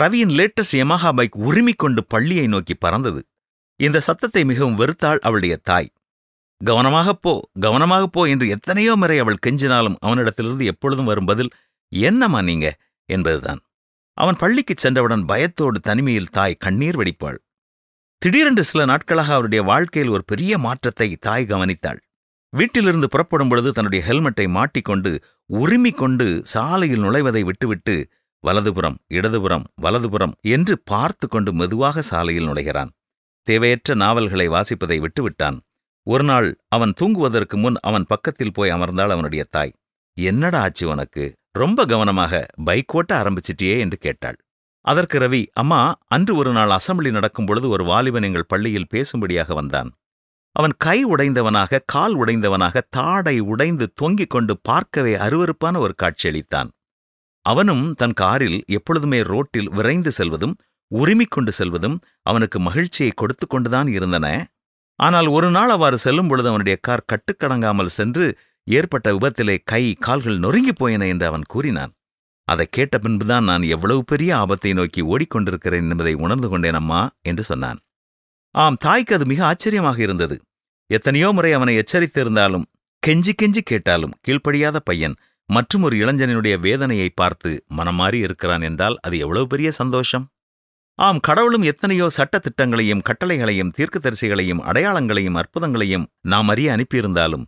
ரவியின் latest Yamaha bike கொண்டு பள்ளியை நோக்கி பறந்தது இந்த சத்தத்தை மிகவும் வெறுத்தாள் அவளுடைய தாய் கவனமாகப் போ கவனமாகப் போ என்று எத்தனையோ முறை அவள் கெஞ்சினாலும் அவனிடத்திலிருந்து எப்பொழுதும் வரும் பதில் என்னம்மா நீங்க என்பதுதான் அவன் பள்ளிக்குச் சென்றவுடன் பயத்தோடு தனிமையில் தாய் கண்ணீர் வெடிப்பாள் திடீரென்று சில நாட்களாக அவருடைய வாழ்க்கையில் ஒரு பெரிய மாற்றத்தை தாய் கவனித்தாள் வீட்டிலிருந்து புறப்படும் பொழுது தன்னுடைய ஹெல்மெட்டை மாட்டிக்கொண்டு உரிமை கொண்டு சாலையில் நுழைவதை விட்டுவிட்டு வலதுபுறம் இடதுபுறம் வலதுபுறம் என்று பார்த்து கொண்டு மெதுவாக சாலையில் நுழைகிறான் தேவையற்ற நாவல்களை வாசிப்பதை விட்டுவிட்டான் ஒருநாள் அவன் தூங்குவதற்கு முன் அவன் பக்கத்தில் போய் அமர்ந்தாள் அவனுடைய தாய் என்னடா ஆச்சு உனக்கு ரொம்ப கவனமாக பைக் ஓட்ட ஆரம்பிச்சிட்டியே என்று கேட்டாள் அதற்கு ரவி அம்மா அன்று ஒரு நாள் அசம்பிளி நடக்கும் பொழுது ஒரு வாலிபன் எங்கள் பள்ளியில் பேசும்படியாக வந்தான் அவன் கை உடைந்தவனாக கால் உடைந்தவனாக தாடை உடைந்து தொங்கிக் கொண்டு பார்க்கவே அருவறுப்பான ஒரு காட்சியளித்தான் அவனும் தன் காரில் எப்பொழுதுமே ரோட்டில் விரைந்து செல்வதும் உரிமிக் கொண்டு செல்வதும் அவனுக்கு மகிழ்ச்சியை கொடுத்து கொண்டுதான் இருந்தன ஆனால் ஒரு நாள் அவ்வாறு செல்லும் பொழுது அவனுடைய கார் கட்டுக்கடங்காமல் சென்று ஏற்பட்ட விபத்திலே கை கால்கள் நொறுங்கிப் போயின என்று அவன் கூறினான் அதை கேட்ட பின்புதான் நான் எவ்வளவு பெரிய ஆபத்தை நோக்கி ஓடிக்கொண்டிருக்கிறேன் என்பதை உணர்ந்து கொண்டேன் அம்மா என்று சொன்னான் ஆம் தாய்க்கு அது மிக ஆச்சரியமாக இருந்தது எத்தனையோ முறை அவனை எச்சரித்திருந்தாலும் கெஞ்சி கெஞ்சி கேட்டாலும் கீழ்ப்படியாத பையன் மற்றுமொரு இளைஞனினுடைய வேதனையை பார்த்து மனமாறி இருக்கிறான் என்றால் அது எவ்வளவு பெரிய சந்தோஷம் ஆம் கடவுளும் எத்தனையோ சட்ட திட்டங்களையும் கட்டளைகளையும் தீர்க்கு தரிசிகளையும் அடையாளங்களையும் அற்புதங்களையும் நாம் அறிய அனுப்பியிருந்தாலும்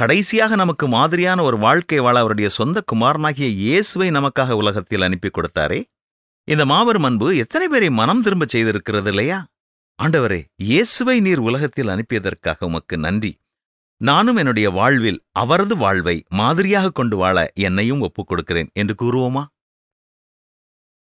கடைசியாக நமக்கு மாதிரியான ஒரு வாழ்க்கை வாழ அவருடைய சொந்த குமாரனாகிய இயேசுவை நமக்காக உலகத்தில் அனுப்பி கொடுத்தாரே இந்த மாபெரும் அன்பு எத்தனை பேரை மனம் திரும்ப செய்திருக்கிறது இல்லையா ஆண்டவரே இயேசுவை நீர் உலகத்தில் அனுப்பியதற்காக உமக்கு நன்றி நானும் என்னுடைய வாழ்வில் அவரது வாழ்வை மாதிரியாக கொண்டு வாழ என்னையும் ஒப்புக் கொடுக்கிறேன் என்று கூறுவோமா